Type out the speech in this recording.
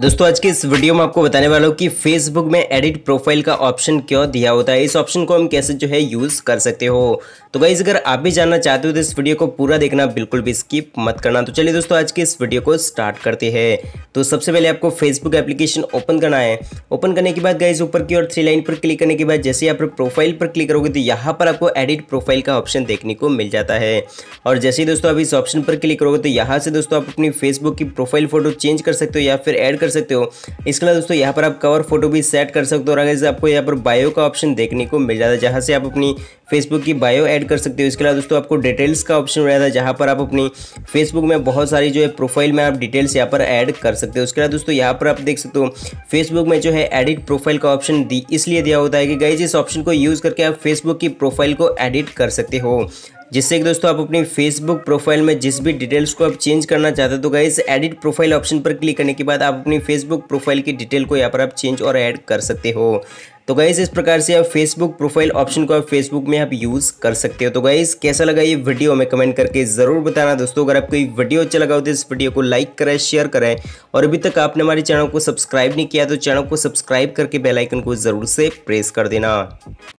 दोस्तों आज के इस वीडियो में आपको बताने वाला हूँ कि फेसबुक में एडिट प्रोफाइल का ऑप्शन क्यों दिया होता है इस ऑप्शन को हम कैसे जो है यूज़ कर सकते हो तो गाइज अगर आप भी जानना चाहते हो तो इस वीडियो को पूरा देखना बिल्कुल भी स्किप मत करना तो चलिए दोस्तों आज के इस वीडियो को स्टार्ट करते हैं तो सबसे पहले आपको फेसबुक एप्लीकेशन ओपन करना है ओपन करने के बाद गाइज ऊपर की और थ्री लाइन पर क्लिक करने के बाद जैसे आप प्रोफाइल पर क्लिक करोगे तो यहाँ पर आपको एडिट प्रोफाइल का ऑप्शन देखने को मिल जाता है और जैसे ही दोस्तों आप इस ऑप्शन पर क्लिक करोगे तो यहाँ से दोस्तों आप अपनी फेसबुक की प्रोफाइल फोटो चेंज कर सकते हो या फिर एड कर सकते हो इसके अलावा दोस्तों यहाँ पर आप कवर फोटो भी सेट कर सकते हो और अगर आपको यहाँ पर बायो का ऑप्शन देखने को मिल जाता है जहाँ से आप अपनी फेसबुक की बायो ऐड कर सकते हो इसके अलावा दोस्तों आपको डिटेल्स का ऑप्शन मिल जाता है जहाँ पर आप अपनी फेसबुक में बहुत सारी जो है प्रोफाइल में आप डिटेल्स यहाँ पर ऐड कर सकते हो उसके अलावा दोस्तों यहाँ पर आप देख सकते हो फेसबुक में जो है एडिट प्रोफाइल का ऑप्शन इसलिए दिया होता है कि गाइज इस ऑप्शन को यूज़ करके आप फेसबुक की प्रोफाइल को एडिट कर सकते हो जिससे कि दोस्तों आप अपनी फेसबुक प्रोफाइल में जिस भी डिटेल्स को आप चेंज करना चाहते हो तो गाइस एडिट प्रोफाइल ऑप्शन पर क्लिक करने के बाद आप अपनी फेसबुक प्रोफाइल की डिटेल को यहाँ पर आप चेंज और ऐड कर सकते हो तो गाइस इस प्रकार से आप फेसबुक प्रोफाइल ऑप्शन को आप फेसबुक में आप यूज़ कर सकते हो तो गाइस कैसा लगा ये वीडियो हमें कमेंट करके ज़रूर बताना दोस्तों अगर आपको ये वीडियो अच्छा लगा हो तो इस वीडियो को लाइक करें शेयर करें और अभी तक आपने हमारे चैनल को सब्सक्राइब नहीं किया तो चैनल को सब्सक्राइब करके बेलाइकन को ज़रूर से प्रेस कर देना